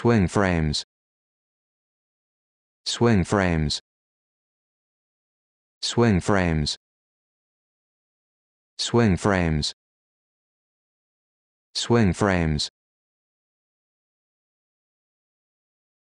swing frames swing frames swing frames swing frames swing frames